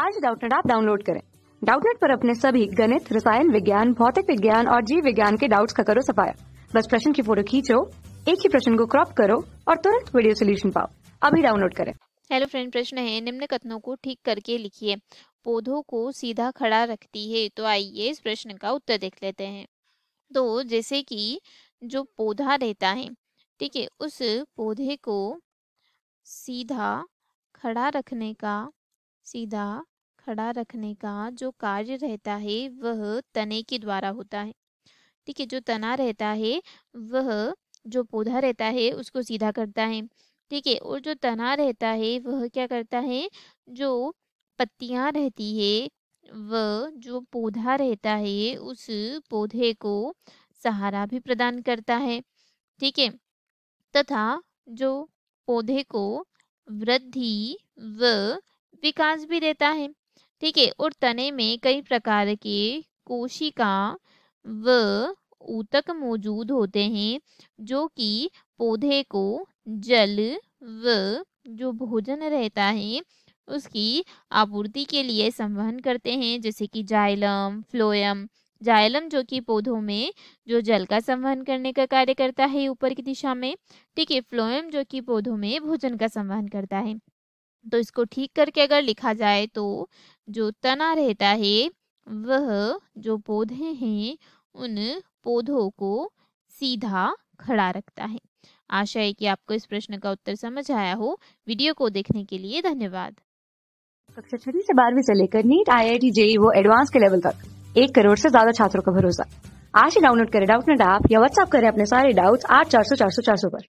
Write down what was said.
आज डाउटनेट आप डाउनलोड करें डाउटनेट पर अपने सभी गणित रसायन विज्ञान भौतिक विज्ञान और जीव विज्ञान के डाउट्स का करो सफाया बस प्रश्न की फोटो खींचो एक ही प्रश्न को क्रॉप करो और तुरंत वीडियो सोल्यूशन पाओ अभी डाउनलोड करें हेलो फ्रेंड प्रश्न है निम्न कथनों को ठीक करके लिखिए पौधों को सीधा खड़ा रखती है तो आइए इस प्रश्न का उत्तर देख लेते हैं तो जैसे कि जो पौधा रहता है ठीक है उस पौधे को सीधा खड़ा रखने का सीधा खड़ा रखने का जो कार्य रहता है वह तने के द्वारा होता है ठीक है जो तना रहता है वह जो पौधा रहता है उसको सीधा करता है ठीक है और जो तना रहता है वह क्या करता है जो पत्तियां रहती है वह जो पौधा रहता है उस पौधे को सहारा भी प्रदान करता है ठीक है तथा जो पौधे को वृद्धि व विकास भी देता है ठीक है और तने में कई प्रकार के कोशिका व ऊतक मौजूद होते हैं जो कि पौधे को जल व जो भोजन रहता है उसकी आपूर्ति के लिए संवहन करते हैं जैसे कि जाइलम फ्लोयम जाइलम जो कि पौधों में जो जल का संवहन करने का कार्य करता है ऊपर की दिशा में ठीक है फ्लोयम जो कि पौधों में भोजन का संवहन करता है तो इसको ठीक करके अगर लिखा जाए तो जो तना रहता है वह जो पौधे हैं उन पौधों को सीधा खड़ा रखता है आशा है कि आपको इस प्रश्न का उत्तर समझ आया हो वीडियो को देखने के लिए धन्यवाद कक्षा छठी से बारहवीं से लेकर NEET I I T JEE वो एडवांस के लेवल तक एक करोड़ से ज्यादा छात्रों का भरोसा आज ही डाउनलोड करें डाउट नेट ऐप या व्हाट्सएप करें अपने सारे डाउट्स आठ चार सौ चार सौ चार सौ पर